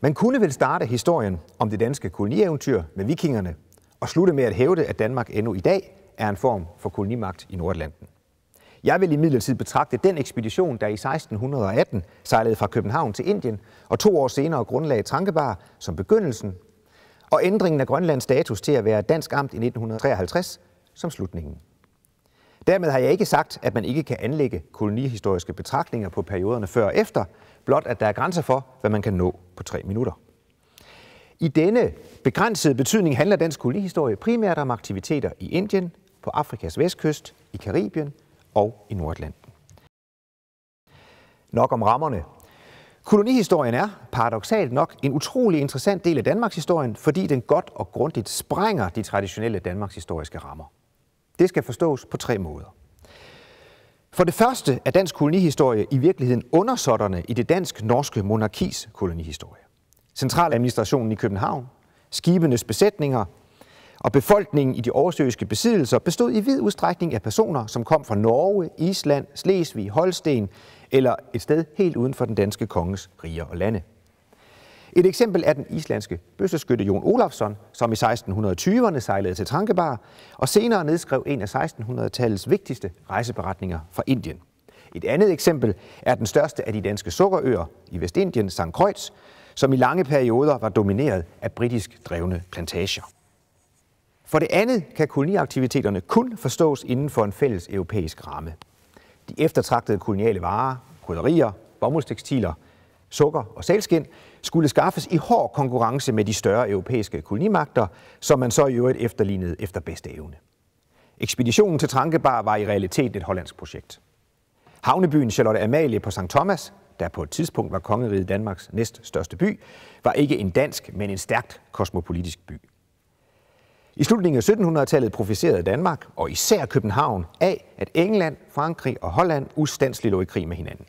Man kunne vel starte historien om det danske kolonieventyr med vikingerne og slutte med at hævde, at Danmark endnu i dag er en form for kolonimagt i Nordatlanten. Jeg vil imidlertid betragte den ekspedition, der i 1618 sejlede fra København til Indien og to år senere grundlagde Trankebar som begyndelsen, og ændringen af Grønlands status til at være dansk amt i 1953 som slutningen. Dermed har jeg ikke sagt, at man ikke kan anlægge kolonihistoriske betragtninger på perioderne før og efter, blot at der er grænser for, hvad man kan nå på tre minutter. I denne begrænsede betydning handler dansk kolonihistorie primært om aktiviteter i Indien, på Afrikas vestkyst, i Karibien og i Nordatlanten. Nok om rammerne. Kolonihistorien er, paradoxalt nok, en utrolig interessant del af Danmarks historien, fordi den godt og grundigt sprænger de traditionelle Danmarks historiske rammer. Det skal forstås på tre måder. For det første er dansk kolonihistorie i virkeligheden undersåtterne i det dansk-norske monarkis kolonihistorie. Centraladministrationen i København, skibenes besætninger og befolkningen i de oversøiske besiddelser bestod i vid udstrækning af personer, som kom fra Norge, Island, Slesvig, Holsten eller et sted helt uden for den danske konges riger og lande. Et eksempel er den islandske bøsseskytte Jon Olafsson, som i 1620'erne sejlede til Trankebar og senere nedskrev en af 1600-tallets vigtigste rejseberetninger fra Indien. Et andet eksempel er den største af de danske sukkerøer i Vestindien, St. Croix, som i lange perioder var domineret af britisk drevne plantager. For det andet kan koloniaktiviteterne kun forstås inden for en fælles europæisk ramme. De eftertragtede koloniale varer, krydderier, bomuldstekstiler – sukker og sælskind, skulle skaffes i hård konkurrence med de større europæiske kolonimagter, som man så i øvrigt efterlignede efter bedste evne. Ekspeditionen til Trankebar var i realiteten et hollandsk projekt. Havnebyen Charlotte Amalie på St. Thomas, der på et tidspunkt var kongeriget Danmarks næst største by, var ikke en dansk, men en stærkt kosmopolitisk by. I slutningen af 1700-tallet profiterede Danmark, og især København, af, at England, Frankrig og Holland ustandsligt lå i krig med hinanden.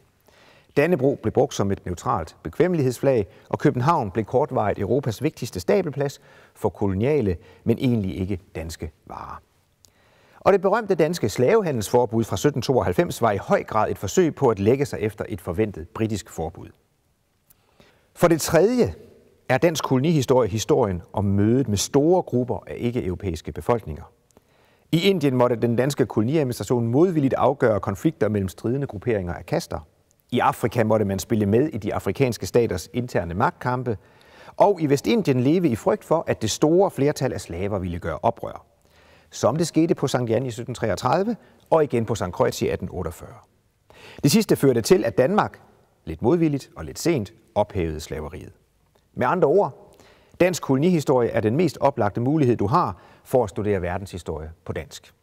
Dannebro blev brugt som et neutralt bekvemmelighedsflag, og København blev kortvarigt Europas vigtigste stabelplads for koloniale, men egentlig ikke danske varer. Og det berømte danske slavehandelsforbud fra 1792 var i høj grad et forsøg på at lægge sig efter et forventet britisk forbud. For det tredje er dansk kolonihistorie historien om mødet med store grupper af ikke-europæiske befolkninger. I Indien måtte den danske koloniadministration modvilligt afgøre konflikter mellem stridende grupperinger af kaster – i Afrika måtte man spille med i de afrikanske staters interne magtkampe, og i Vestindien leve i frygt for, at det store flertal af slaver ville gøre oprør. Som det skete på St. Jan i 1733 og igen på St. Croix i 1848. Det sidste førte til, at Danmark, lidt modvilligt og lidt sent, ophævede slaveriet. Med andre ord, dansk kolonihistorie er den mest oplagte mulighed, du har for at studere verdenshistorie på dansk.